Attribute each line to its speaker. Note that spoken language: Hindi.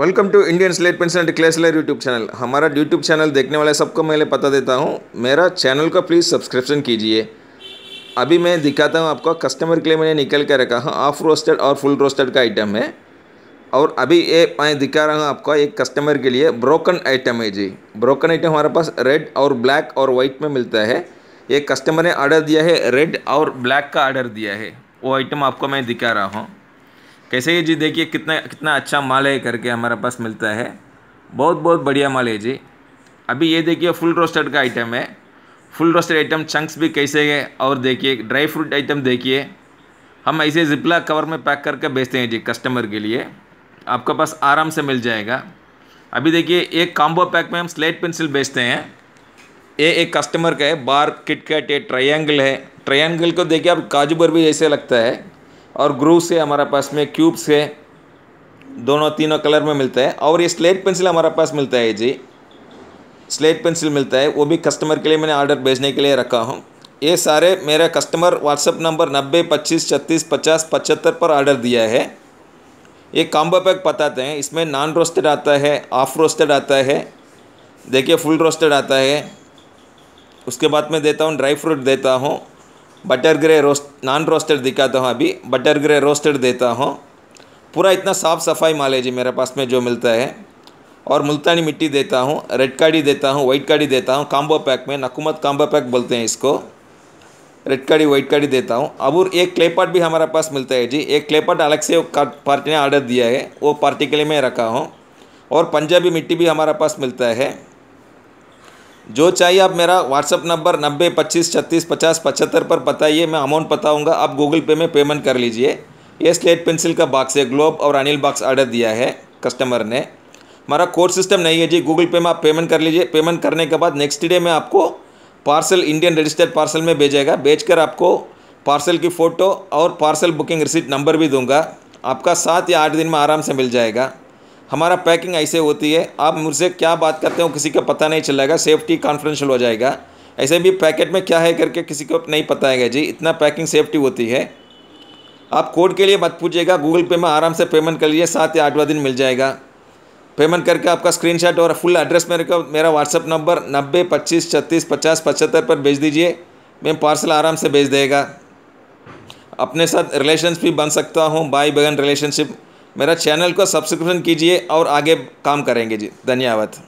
Speaker 1: welcome to Indian slate pencil and क्लेसलर यूट्यूब चैनल हमारा यूट्यूब चैनल देखने वाले सबको मैं पता देता हूँ मेरा चैनल का प्लीज़ सब्सक्रिप्शन कीजिए अभी मैं दिखाता हूँ आपको कस्टमर के लिए मैंने निकल कर रखा हूँ हाफ रोस्टेड और फुल रोस्टेड का आइटम है और अभी ये मैं दिखा रहा हूँ आपको एक कस्टमर के लिए ब्रोकन आइटम है जी ब्रोकन आइटम हमारे पास रेड और ब्लैक और वाइट में मिलता है ये कस्टमर ने ऑर्डर दिया है रेड और ब्लैक का ऑर्डर दिया है वो आइटम आपको मैं दिखा रहा हूँ कैसे ही जी देखिए कितना कितना अच्छा माल है करके हमारे पास मिलता है बहुत बहुत बढ़िया माल है जी अभी ये देखिए फुल रोस्टेड का आइटम है फुल रोस्टेड आइटम चंक्स भी कैसे है और देखिए ड्राई फ्रूट आइटम देखिए हम ऐसे जिपला कवर में पैक करके बेचते हैं जी कस्टमर के लिए आपके पास आराम से मिल जाएगा अभी देखिए एक काम्बो पैक में हम स्लेट पेंसिल बेचते हैं ये एक कस्टमर का है बार किटकैट ये ट्रायंगल है ट्रायंगल को देखिए अब काजू बर्फी जैसे लगता है और ग्रूव से हमारे पास में क्यूब्स है दोनों तीनों कलर में मिलता है और ये स्लेट पेंसिल हमारे पास मिलता है जी स्लेट पेंसिल मिलता है वो भी कस्टमर के लिए मैंने ऑर्डर भेजने के लिए रखा हूँ ये सारे मेरा कस्टमर व्हाट्सअप नंबर नब्बे पच्चीस छत्तीस पचास पचहत्तर पर ऑर्डर दिया है ये कॉम्बो पैक बताते हैं इसमें नॉन रोस्टेड आता है ऑफ रोस्टेड आता है देखिए फुल रोस्टेड आता है उसके बाद मैं देता हूँ ड्राई फ्रूट देता हूँ butter grey roast non roasted दिखाता हूँ अभी बटर ग्रे रोस्टेड देता हूँ पूरा इतना साफ़ सफाई माल है जी मेरे पास में जो मिलता है और मुल्तानी मिट्टी देता हूँ रेड काड़ी देता हूँ वाइट काड़ी देता हूँ काम्बो पैक में नकुमत काम्बो पैक बोलते हैं इसको रेड काड़ी वाइट काड़ी देता हूँ अब एक क्लेपाट भी हमारे पास मिलता है जी एक क्लेपट अलग से पार्टी ने ऑर्डर दिया है वो पार्टी के लिए मैं रखा हूँ और पंजाबी मिट्टी भी हमारे पास मिलता है जो चाहिए आप मेरा व्हाट्सअप नंबर नब्बे पच्चीस छत्तीस पचास पचहत्तर पर बताइए मैं अमाउंट बताऊँगा आप गूगल पे में पेमेंट कर लीजिए ये स्लेट पेंसिल का बॉक्स है ग्लोब और अनिल बॉक्स ऑर्डर दिया है कस्टमर ने हमारा कोर्स सिस्टम नहीं है जी गूगल पे में आप पेमेंट कर लीजिए पेमेंट करने के बाद नेक्स्ट डे में आपको पार्सल इंडियन रजिस्टर्ड पार्सल में भेजेगा भेज कर आपको पार्सल की फ़ोटो और पार्सल बुकिंग रिसीट नंबर भी दूंगा आपका सात या आठ दिन में आराम से मिल जाएगा हमारा पैकिंग ऐसे होती है आप मुझसे क्या बात करते हो किसी का पता नहीं चलेगा सेफ्टी कॉन्फिडेंशियल हो जाएगा ऐसे भी पैकेट में क्या है करके किसी को नहीं पता है जी इतना पैकिंग सेफ्टी होती है आप कोड के लिए मत पूछिएगा गूगल पे में आराम से पेमेंट कर लीजिए सात या आठवा दिन मिल जाएगा पेमेंट करके आपका स्क्रीनशॉट और फुल एड्रेस मेरे को मेरा व्हाट्सअप नंबर नब्बे पच्चीस छत्तीस पचास पचहत्तर पर भेज दीजिए मैं पार्सल आराम से भेज देगा अपने साथ रिलेशनशिप बन सकता हूँ भाई बहन रिलेशनशिप मेरा चैनल को सब्सक्रिप्शन कीजिए और आगे काम करेंगे जी धन्यवाद